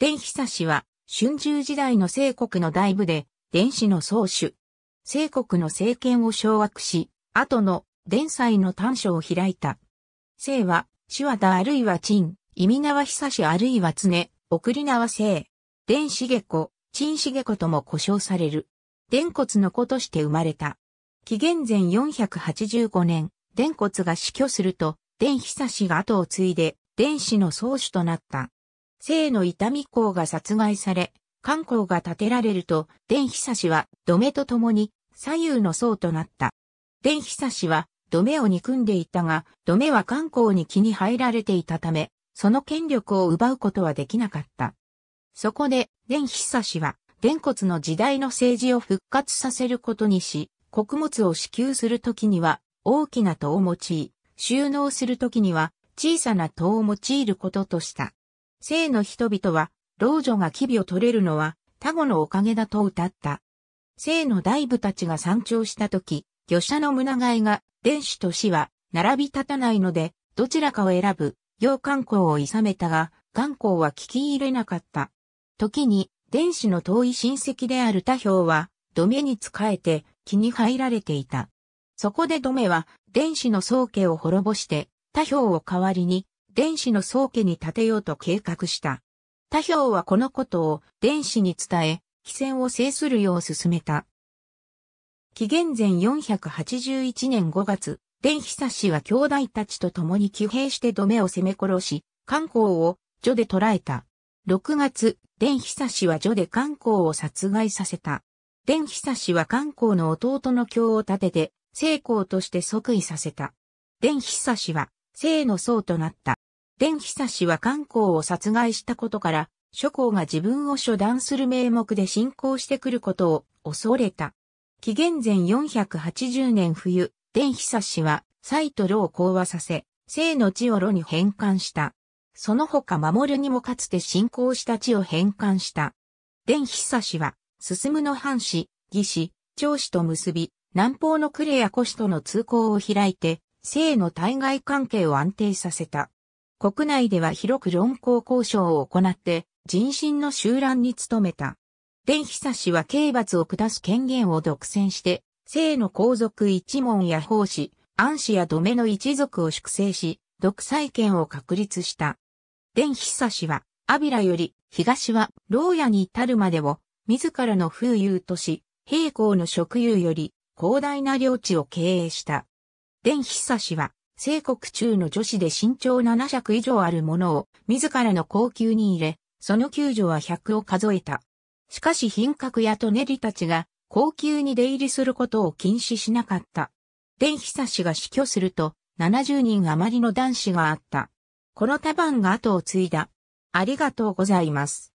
伝久氏は、春秋時代の聖国の大部で、伝子の宗主。聖国の政権を掌握し、後の伝祭の短所を開いた。聖は、手話だあるいは陳、意味名は久氏あるいは常、送り名は伝子下子、陳子下子とも呼称される。伝骨の子として生まれた。紀元前485年、伝骨が死去すると、伝久氏が後を継いで、伝子の宗主となった。生の痛み孔が殺害され、観光が建てられると、伝久氏は土目と共に左右の層となった。伝久氏は土目を憎んでいたが、土目は観光に気に入られていたため、その権力を奪うことはできなかった。そこで、伝久氏は、伝骨の時代の政治を復活させることにし、穀物を支給するときには、大きな戸を用い、収納するときには、小さな戸を用いることとした。生の人々は、老女が機微を取れるのは、タゴのおかげだと歌った。生の大部たちが参頂したとき、魚者の胸替えが、伝子と死は、並び立たないので、どちらかを選ぶ、洋観光をいさめたが、観光は聞き入れなかった。時に、伝子の遠い親戚である他表は、土目に仕えて、気に入られていた。そこで土目は、伝子の宗家を滅ぼして、他表を代わりに、電子の宗家に立てようと計画した。他表はこのことを電子に伝え、帰戦を制するよう進めた。紀元前481年5月、子差氏は兄弟たちと共に騎兵して土目を攻め殺し、観光を女で捕らえた。6月、子差氏は女で観光を殺害させた。子差氏は観光の弟の教を立てて、成功として即位させた。子差氏は、生の僧となった。伝久氏は観光を殺害したことから、諸公が自分を処断する名目で進行してくることを恐れた。紀元前480年冬、伝久氏は、蔡と呂を講和させ、生の地を呂に返還した。その他守るにもかつて進行した地を返還した。伝久氏は、進むの藩士、義士、長子と結び、南方の呉や古市との通行を開いて、生の対外関係を安定させた。国内では広く論考交渉を行って人心の集乱に努めた。伝久氏は刑罰を下す権限を独占して、姓の皇族一門や法師、安氏や止めの一族を粛清し、独裁権を確立した。伝久氏は、アビラより東は牢屋に至るまでを、自らの風流とし、平行の職有より広大な領地を経営した。伝久氏は、聖国中の女子で身長7尺以上あるものを自らの高級に入れ、その救助は100を数えた。しかし品格やトネリたちが高級に出入りすることを禁止しなかった。伝久氏が死去すると70人余りの男子があった。この多番が後を継いだ。ありがとうございます。